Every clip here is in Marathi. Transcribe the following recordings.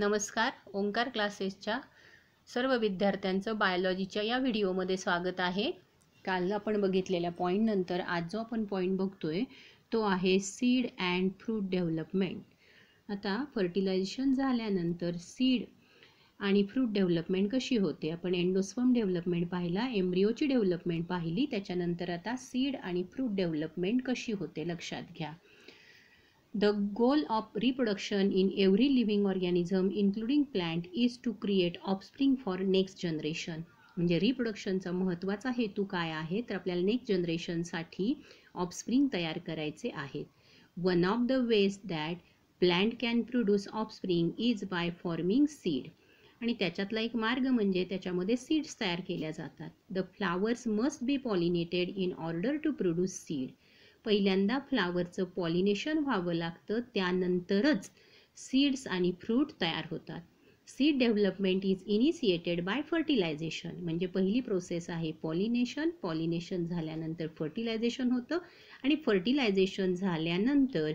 नमस्कार ओंकार क्लासेसच्या सर्व विद्यार्थ्यांचं बायोलॉजीच्या या व्हिडिओमध्ये स्वागत आहे काल आपण बघितलेल्या पॉईंटनंतर आज जो आपण पॉईंट बघतोय तो आहे सीड अँड फ्रूट डेव्हलपमेंट आता फर्टिलायझेशन झाल्यानंतर सीड आणि फ्रूट डेव्हलपमेंट कशी होते आपण एंडोस्पर्म डेव्हलपमेंट पाहिला एम्ब्रिओची डेव्हलपमेंट पाहिली त्याच्यानंतर आता सीड आणि फ्रूट डेव्हलपमेंट कशी होते लक्षात घ्या the goal reproduction in every living organism including including is to create offspring for next generation म्हणजे रिप्रोडक्शनचा महत्त्वाचा हेतू काय आहे तर आपल्याला नेक्स्ट जनरेशनसाठी ऑफस्प्रिंग तयार करायचे आहेत one of the ways that plant can produce offspring is by forming seed आणि त्याच्यातला एक मार्ग म्हणजे त्याच्यामध्ये सीड्स तयार केल्या जातात the flowers must be pollinated in order to produce seed पहिल्यांदा फ्लावरचं पॉलिनेशन व्हावं लागतं त्यानंतरच सीड्स आणि फ्रूट तयार होतात seed development is initiated by fertilization म्हणजे पहिली प्रोसेस आहे पॉलिनेशन पॉलिनेशन झाल्यानंतर फर्टिलायझेशन होतं आणि फर्टिलायझेशन झाल्यानंतर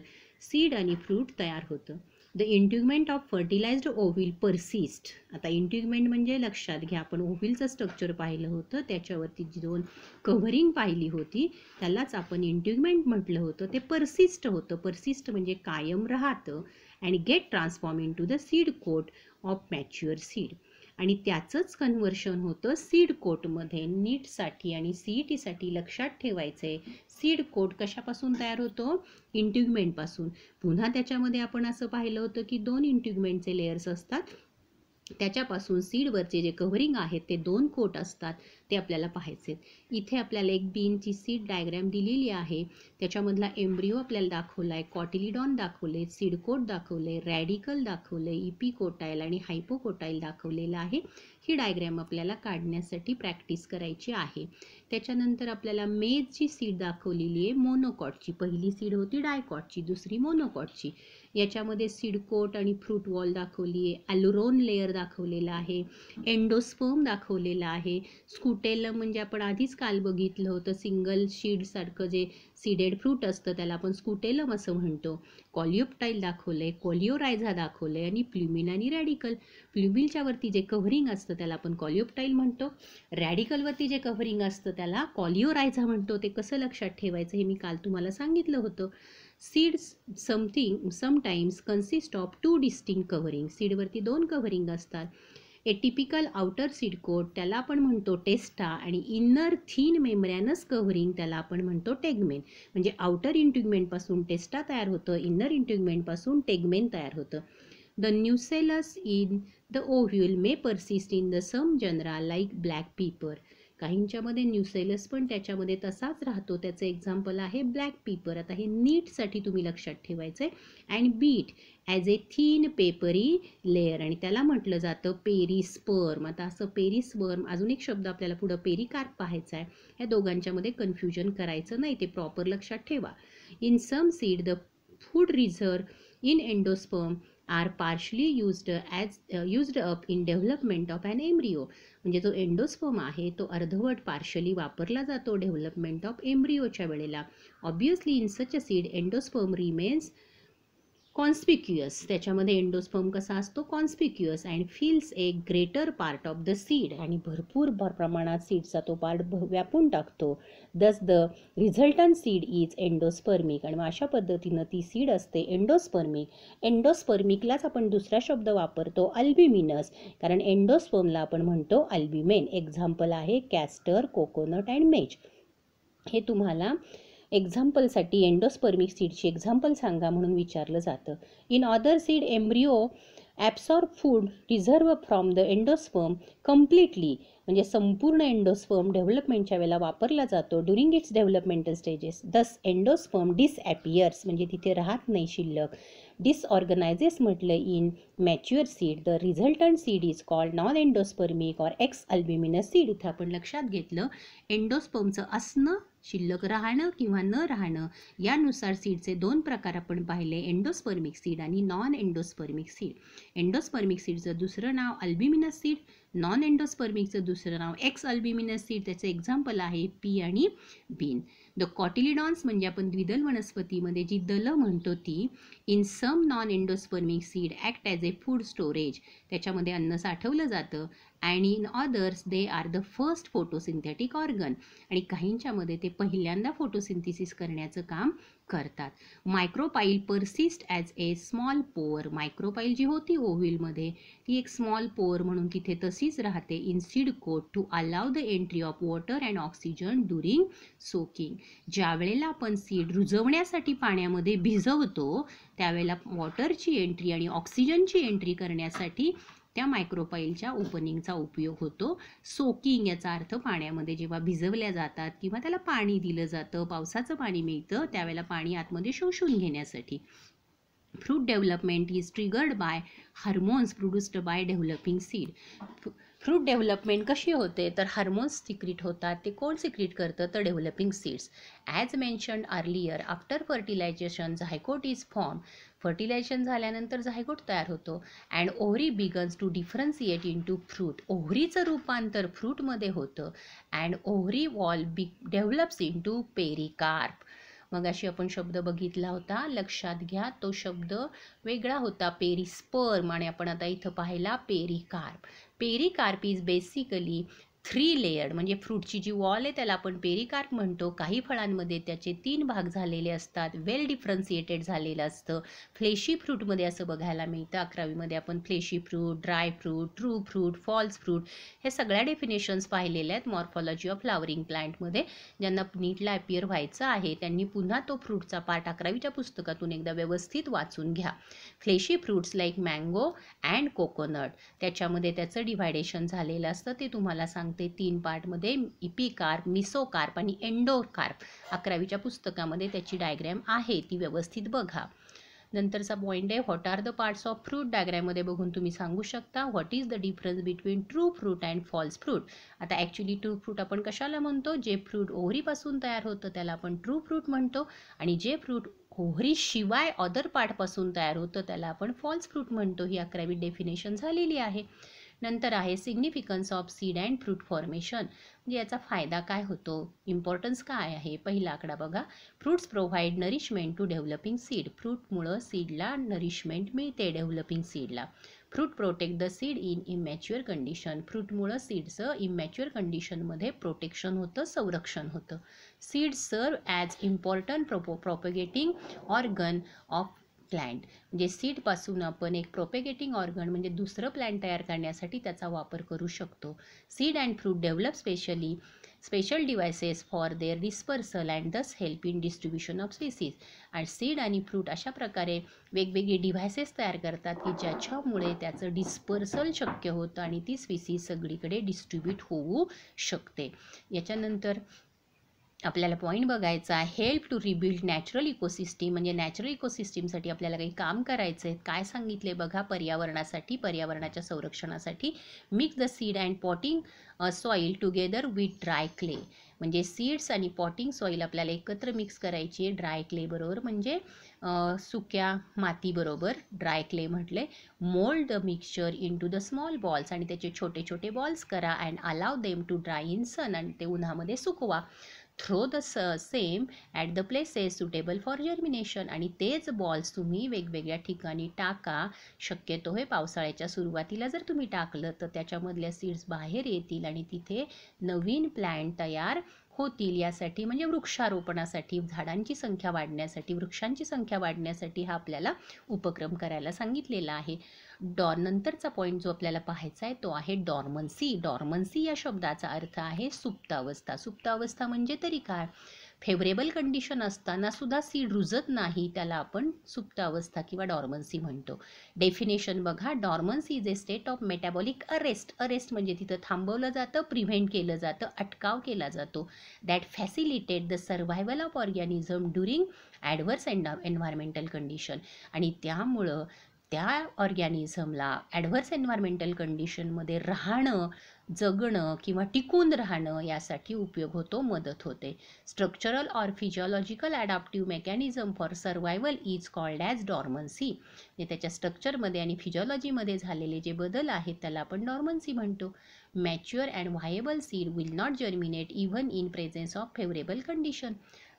सीड आणि फ्रूट तयार होतं the integument of fertilized ovule persist आता इंट्युगमेंट म्हणजे लक्षात घ्या आपण ओव्हिलचं स्ट्रक्चर पाहिलं होतं त्याच्यावरती जी दोन कव्हरिंग पाहिली होती त्यालाच आपण इंट्युगमेंट म्हटलं होतं ते परसिस्ट होतं परसिस्ट म्हणजे कायम राहतं and get transform in to the seed coat of mature seed आणि त्याचंच कन्वर्शन होतं सीड कोटमध्ये नीटसाठी आणि ई साठी लक्षात ठेवायचं सीड कोट कशापासून तयार होतो इंट्युगमेंटपासून पुन्हा त्याच्यामध्ये आपण असं पाहिलं होतं की दोन इंट्युगमेंटचे लेयर्स असतात त्याच्यापासून सीडवरचे जे कव्हरिंग आहेत ते दोन कोट असतात ते आपल्याला पाहायचे इथे आपल्याला एक बीनची सीड डायग्रॅम दिलेली आहे त्याच्यामधला एम्ब्रिओ आपल्याला दाखवला आहे कॉटिलिडॉन दाखवले सीडकोट दाखवले रॅडिकल दाखवले कोटाईल आणि हायपोकोटाईल दाखवलेलं आहे ही डायग्रॅम आपल्याला काढण्यासाठी प्रॅक्टिस करायची आहे त्याच्यानंतर आपल्याला मेजची सीड दाखवलेली आहे मोनोकॉटची पहिली सीड होती डायकॉटची दुसरी मोनोकॉटची याच्यामध्ये सिडकोट आणि फ्रूट वॉल दाखवली आहे ॲलोरोन लेअर दाखवलेला आहे एंडोस्पर्म दाखवलेला आहे स्कुटेलम म्हणजे आपण आधीच काल बघितलं होतं सिंगल शीडसारखं जे सीडेड फ्रूट असतं त्याला आपण स्कुटेलम असं म्हणतो कॉलिओप्टाईल दाखवलं आहे कॉलिओरायझा दाखवलं आहे आणि प्ल्युमिन आणि रॅडिकल प्ल्युमिलच्या जे कव्हरिंग असतं त्याला आपण कॉलिओप्टाईल म्हणतो रॅडिकलवरती जे कव्हरिंग असतं त्याला कॉलिओरायझा म्हणतो ते कसं लक्षात ठेवायचं हे मी काल तुम्हाला सांगितलं होतं seeds something sometimes consist of two distinct covering सीडवरती दोन कवरिंग असतात a typical outer seed coat त्याला आपण म्हणतो टेस्टा आणि इनर थीन मेमरॅनस कव्हरिंग त्याला आपण म्हणतो टेगमेन म्हणजे आउटर इंट्युगमेंटपासून टेस्टा तयार होतं इनर इंट्युगमेंटपासून टेगमेन तयार होतं the nucellus in the ovule may persist in the some genera like black pepper काहींच्यामध्ये न्यूसेलस पण त्याच्यामध्ये तसाच राहतो त्याचं एक्झाम्पल आहे ब्लॅक पेपर आता हे नीटसाठी तुम्ही लक्षात ठेवायचं आहे and beat as a thin papery layer आणि त्याला म्हटलं जातं पेरीस्पर्म आता असं पेरिस्पर्म अजून एक शब्द आपल्याला पुढं पेरिकार्प पाहायचा आहे या दोघांच्यामध्ये कन्फ्युजन करायचं नाही ते प्रॉपर लक्षात ठेवा in some seed the food reserve in endosperm are partially used as used up in development of an embryo म्हणजे जो एंडोस्पर्म आहे तो अर्धवट पार्शली वापरला जातो डेव्हलपमेंट ऑफ एम्ब्रिओच्या वेळेला obviously in such a seed endosperm remains conspicuous त्याच्यामध्ये एंडोस्पर्म कसा असतो conspicuous and fills a greater part of the seed आणि भरपूर प्रमाणात सीडचा तो पार्ट व्यापून टाकतो thus the resultant seed is endospermic आणि अशा पद्धतीनं ती सीड असते एंडोस्पर्मिक एंडोस्पर्मिकलाच आपण दुसरा शब्द वापरतो अल्बिमिनस कारण एंडोस्पर्मला आपण म्हणतो अल्बिमेन एक्झाम्पल आहे कॅस्टर कोकोनट अँड मेज हे तुम्हाला एक्झाम्पलसाठी एंडोस्पर्मिक सीडची एक्झाम्पल सांगा म्हणून विचारलं जातं in other seed embryo absorb food reserve from the endosperm completely म्हणजे संपूर्ण एंडोस्पर्म डेव्हलपमेंटच्या वेळेला वापरला जातो during its developmental stages thus endosperm disappears म्हणजे तिथे राहत नाही शिल्लक डिसऑर्गनायझेस म्हटलं in mature seed the resultant seed is called non endospermic or exalbuminous seed इथं आपण लक्षात घेतलं एंडोस्पर्मचं असणं शिल्लक राहणं किंवा न राहणं यानुसार सीडचे दोन प्रकार आपण पाहिले एंडोस्पर्मिक सीड आणि नॉन एंडोस्पर्मिक सीड एंडोस्पर्मिक सीडचं दुसरं नाव अल्बिमिनस सीड नॉन एंडोस्पर्मिकचं दुसरं नाव एक्स अल्बिमिन सीड त्याचं एक्झाम्पल आहे पी आणि बीन द कॉटिलिडॉन्स म्हणजे आपण द्विदल वनस्पतीमध्ये जी दल म्हणतो ती in some non endospermic seed act as a food storage त्याच्यामध्ये अन्न साठवलं जातं and in others they are the first photosynthetic organ आणि काहींच्यामध्ये ते पहिल्यांदा फोटोसिंथिसिस करण्याचं काम करतात मायक्रोपाईल persist as a small pore micropyle जी होती ओव्हिलमध्ये ती एक स्मॉल पोअर म्हणून तिथे तशीच राहते in seed coat to allow the entry of water and oxygen during soaking ज्यावेळेला आपण सीड रुजवण्यासाठी पाण्यामध्ये भिजवतो त्यावेळेला वॉटरची एंट्री आणि ऑक्सिजनची एंट्री करण्यासाठी त्या मायक्रोपाईलच्या ओपनिंगचा उपयोग होतो सोकिंग याचा अर्थ पाण्यामध्ये जेव्हा भिजवल्या जातात किंवा त्याला पाणी दिलं जातं पावसाचं पाणी मिळतं त्यावेळेला पाणी आतमध्ये शोषून घेण्यासाठी fruit development is triggered by hormones produced by developing seed fruit development कशी होते तर हार्मोन्स सिक्रीट होतात ते कोण सिक्रीट करतं तर developing seeds as mention earlier after fertilization zygote is form fertilization झाल्यानंतर झायकोट तयार होतो and ovary begins to differentiate in to fruit ओव्हरीचं रूपांतर फ्रूटमध्ये होतं and ovary wall big develops in to pericarp मग अशी आपण शब्द बघितला होता लक्षात घ्या तो शब्द वेगळा होता पेरिस्पर्म आणि आपण आता इथं पाहिला पेरिकार्प पेरी बेसिकली थ्री लेयर्ड म्हणजे फ्रूटची जी वॉल आहे त्याला आपण पेरिकार्प म्हणतो काही फळांमध्ये त्याचे तीन भाग झालेले असतात वेल डिफरन्सिएटेड झालेलं असतं फ्लेशी फ्रूटमध्ये असं बघायला मिळतं अकरावीमध्ये आपण fleshy fruit dry fruit true fruit false fruit हे सगळ्या डेफिनेशन्स पाहिलेल्या आहेत मॉर्फॉलॉजी ऑफ फ्लावरिंग प्लांटमध्ये ज्यांना नीटला अपियर व्हायचं आहे त्यांनी पुन्हा तो फ्रूटचा पार्ट अकरावीच्या पुस्तकातून एकदा व्यवस्थित वाचून घ्या fleshy fruits like mango and coconut त्याच्यामध्ये त्याचं डिव्हायडेशन झालेलं असतं ते तुम्हाला सांग सांगते तीन पार्टमध्ये इपी कार्प मिसो कार्प आणि एंडोकार्प कार्प अकरावीच्या पुस्तकामध्ये त्याची डायग्रॅम आहे ती व्यवस्थित बघा नंतरचा पॉईंट आहे what are the parts of fruit डायग्रॅममध्ये बघून तुम्ही सांगू शकता what is the difference between true fruit and false fruit आता ॲक्च्युली ट्रू फ्रूट आपण कशाला म्हणतो जे फ्रूट ओहरीपासून तयार होतं त्याला आपण ट्रू फ्रूट म्हणतो आणि जे फ्रूट ओहरीशिवाय अदर पार्टपासून तयार होतं त्याला आपण फॉल्स फ्रूट म्हणतो ही अकरावी डेफिनेशन झालेली आहे नंतर आहे significance of seed and fruit formation म्हणजे याचा फायदा काय होतो इम्पॉर्टन्स काय आहे पहिला आकडा बघा fruits provide nourishment to developing seed फ्रूटमुळं सीडला नरिशमेंट मिळते डेव्हलपिंग सीडला fruit protect the seed in immature condition फ्रूटमुळं सीडचं इमॅच्युअर कंडिशनमध्ये प्रोटेक्शन होतं संरक्षण होतं सीड सर्व as important propo propagating organ of plant म्हणजे सीडपासून आपण एक प्रोपेगेटिंग ऑर्गन म्हणजे दुसरं प्लॅन्ट तयार करण्यासाठी त्याचा वापर करू शकतो seed and fruit develop specially special devices for their dispersal and thus help in distribution of species आणि सीड आणि फ्रूट अशा प्रकारे वेगवेगळी डिव्हायसेस तयार करतात की ज्याच्यामुळे त्याचं डिस्पर्सल शक्य होतं आणि ती स्पीसीज सगळीकडे डिस्ट्रीब्यूट होऊ शकते याच्यानंतर आपल्याला पॉईंट बघायचा help to rebuild natural ecosystem म्हणजे नॅचरल इकोसिस्टीमसाठी आपल्याला काही काम करायचं आहे काय सांगितले बघा पर्यावरणासाठी पर्यावरणाच्या संरक्षणासाठी mix the seed and potting soil together with dry clay म्हणजे सीड्स आणि पॉटिंग सॉईल आपल्याला एकत्र मिक्स करायची आहे ड्राय क्ले बरोबर म्हणजे सुक्या मातीबरोबर ड्राय क्ले म्हटले mould the mixture in to the small balls आणि त्याचे छोटे छोटे बॉल्स करा and allow them to dry in sun आणि ते उन्हामध्ये सुकवा throw the s same at the places suitable for germination आणि तेच बॉल्स तुम्ही वेगवेगळ्या ठिकाणी टाका शक्यतो हे पावसाळ्याच्या सुरुवातीला जर तुम्ही टाकलं तर त्याच्यामधल्या सीड्स बाहेर येतील आणि तिथे नवीन प्लॅन तयार होतील यासाठी म्हणजे वृक्षारोपणासाठी झाडांची संख्या वाढण्यासाठी वृक्षांची संख्या वाढण्यासाठी हा आपल्याला उपक्रम करायला सांगितलेला आहे डॉ नंतरचा पॉईंट जो आपल्याला पाहायचा आहे तो आहे डॉर्मन्सी डॉर्मन्सी या शब्दाचा अर्थ आहे सुप्तावस्था सुप्तावस्था म्हणजे तरी काय फेवरेबल कंडिशन असताना सुद्धा सीड रुजत नाही त्याला आपण सुप्त अवस्था किंवा डॉर्मन्सी म्हणतो डेफिनेशन बघा dormancy is a state of metabolic arrest arrest म्हणजे तिथं थांबवलं जातं प्रिव्हेंट केलं जातं अटकाव केला जातो that facilitate the survival of organism during adverse and environmental condition आणि त्यामुळं त्या ऑर्गॅनिझमला ॲडव्हर्स एन्व्हायरमेंटल कंडिशनमध्ये राहणं जगणं किंवा टिकून राहणं यासाठी उपयोग होतो मदत होते structural or physiological adaptive mechanism for survival is called as dormancy म्हणजे त्याच्या स्ट्रक्चरमध्ये आणि फिजिओलॉजीमध्ये झालेले जे बदल आहेत त्याला आपण डॉर्मन्सी म्हणतो mature and viable seed will not germinate even in presence of favourable condition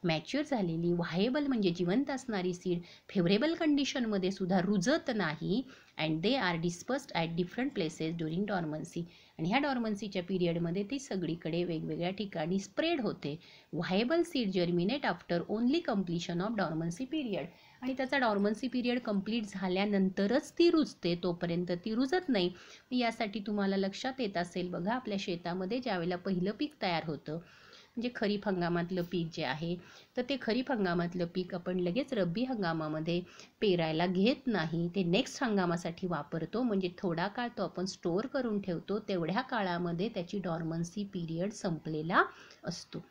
mature झालेली व्हायबल म्हणजे जिवंत असणारी सीड फेवरेबल कंडिशनमध्ये सुद्धा रुजत नाही and they are dispersed at different places during dormancy आणि ह्या डॉर्मन्सीच्या पिरियडमध्ये ती सगळीकडे वेगवेगळ्या ठिकाणी स्प्रेड होते viable seed germinate after only completion of dormancy period आणि त्याचा डॉर्मन्सी पिरियड कंप्लीट झाल्यानंतरच ती रुजते तोपर्यंत ती रुजत नाही यासाठी तुम्हाला लक्षात येत असेल बघा आपल्या शेतामध्ये ज्यावेळेला पहिलं पीक तयार होतं म्हणजे खरीप हंगामातलं पीक जे आहे तर ते खरीप हंगामातलं पीक आपण लगेच रब्बी हंगामामध्ये पेरायला घेत नाही ते नेक्स्ट हंगामासाठी वापरतो म्हणजे थोडा काळ तो आपण स्टोअर करून ठेवतो तेवढ्या काळामध्ये त्याची डॉर्मन्सी पिरियड संपलेला असतो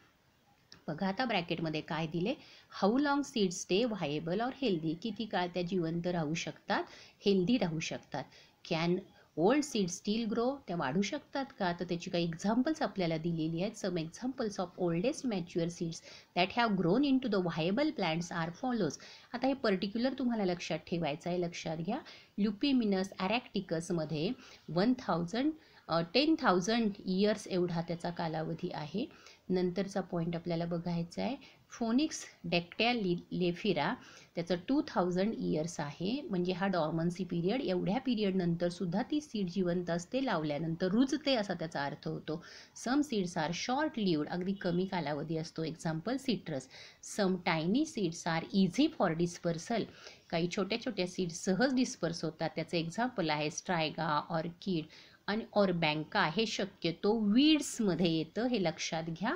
बघा आता ब्रॅकेटमध्ये काय दिले how long seeds stay viable or healthy किती काळ त्या जिवंत राहू शकतात हेल्दी राहू शकतात can old seed still grow त्या वाढू शकतात का तर त्याची काही एक्झाम्पल्स आपल्याला दिलेली आहेत some examples of oldest mature seeds that have grown in to the viable plants are follows आता हे पर्टिक्युलर तुम्हाला लक्षात ठेवायचं आहे लक्षात घ्या ल्युपिमिनस ॲरॅक्टिकसमध्ये one thousand ten thousand years एवढा त्याचा कालावधी आहे नंतरचा पॉईंट आपल्याला बघायचा आहे फोनिक्स डेक्ट्या लि लेफिरा त्याचं टू थाउजंड इयर्स आहे म्हणजे हा डॉर्मन्सी पिरियड एवढ्या पिरियडनंतरसुद्धा ती सीड जिवंत असते लावल्यानंतर रुजते असा त्याचा अर्थ होतो some seeds are short lived अगदी कमी कालावधी असतो example citrus some tiny seeds are easy for dispersal काही छोट्या छोट्या सीड्स सहज डिस्पर्स होतात त्याचं एक्झाम्पल आहे स्ट्रायगा ऑर्किड आणि और बँका हे शक्यतो वीड्समध्ये येतं हे लक्षात घ्या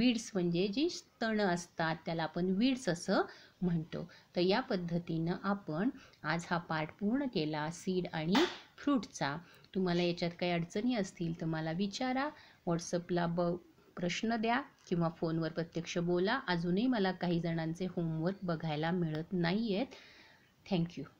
वीड्स म्हणजे जी तणं असतात त्याला आपण वीड्स असं म्हणतो तर या पद्धतीनं आपण आज हा पार्ट पूर्ण केला सीड आणि फ्रूटचा तुम्हाला याच्यात काही अडचणी असतील तर मला विचारा व्हॉट्सअपला ब प्रश्न द्या किंवा फोनवर प्रत्यक्ष बोला अजूनही मला काही जणांचे होमवर्क बघायला मिळत नाही आहेत थँक्यू